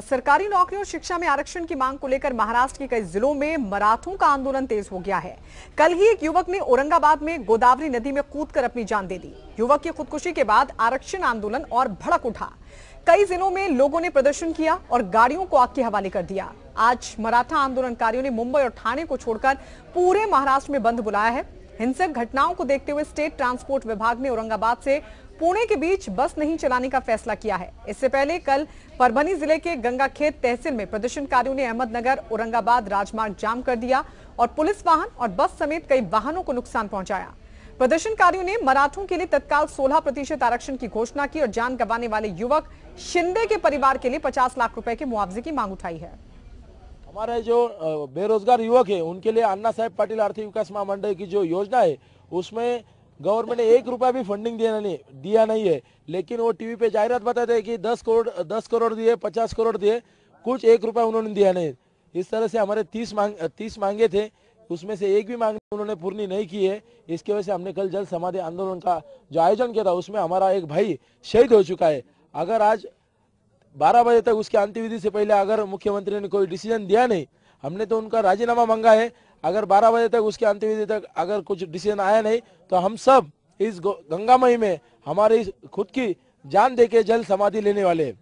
सरकारी नौकरी और शिक्षा में आरक्षण की मांग को लेकर महाराष्ट्र के कई जिलों में मराठों का आंदोलन तेज हो गया है कल ही एक युवक ने औरंगाबाद में गोदावरी नदी में कूदकर अपनी जान दे दी युवक की खुदकुशी के बाद आरक्षण आंदोलन और भड़क उठा कई जिलों में लोगों ने प्रदर्शन किया और गाड़ियों को आग के हवाले कर दिया आज मराठा आंदोलनकारियों ने मुंबई और ठाणे को छोड़कर पूरे महाराष्ट्र में बंद बुलाया है हिंसक घटनाओं को देखते हुए स्टेट ट्रांसपोर्ट विभाग ने औरंगाबाद से पुणे के बीच बस नहीं चलाने का फैसला किया है इससे पहले कल परभनी जिले के गंगाखेत तहसील में प्रदर्शनकारियों ने अहमदनगर औरंगाबाद राजमार्ग जाम कर दिया और पुलिस वाहन और बस समेत कई वाहनों को नुकसान पहुंचाया प्रदर्शनकारियों ने मराठों के लिए तत्काल 16 प्रतिशत आरक्षण की घोषणा की और जान गंवाने वाले युवक शिंदे के परिवार के लिए 50 लाख रुपए के मुआवजे की मांग उठाई है हमारे जो बेरोजगार युवक है उनके लिए अन्ना साहेब पाटिल आर्थिक विकास महामंडल की जो योजना है उसमें गवर्नमेंट ने एक रुपया भी फंडिंग दिया नहीं दिया नहीं है लेकिन वो टीवी पे जाहिरत बताते हैं कि दस करोड़ दस करोड़ दिए पचास करोड़ दिए कुछ एक रुपया उन्होंने दिया नहीं इस तरह से हमारे तीस मांग तीस मांगे थे उसमें से एक भी मांग उन्होंने पूर्णी नहीं की है इसकी वजह से हमने कल जल समाधि आंदोलन का जो आयोजन किया था उसमें हमारा एक भाई शहीद हो चुका है अगर आज बारह बजे तक अंतिम अंत्यविधि से पहले अगर मुख्यमंत्री ने कोई डिसीजन दिया नहीं हमने तो उनका राजीनामा मांगा है अगर बारह बजे तक अंतिम अंत्यविधि तक अगर कुछ डिसीजन आया नहीं तो हम सब इस गंगामई में हमारी खुद की जान देके जल समाधि लेने वाले हैं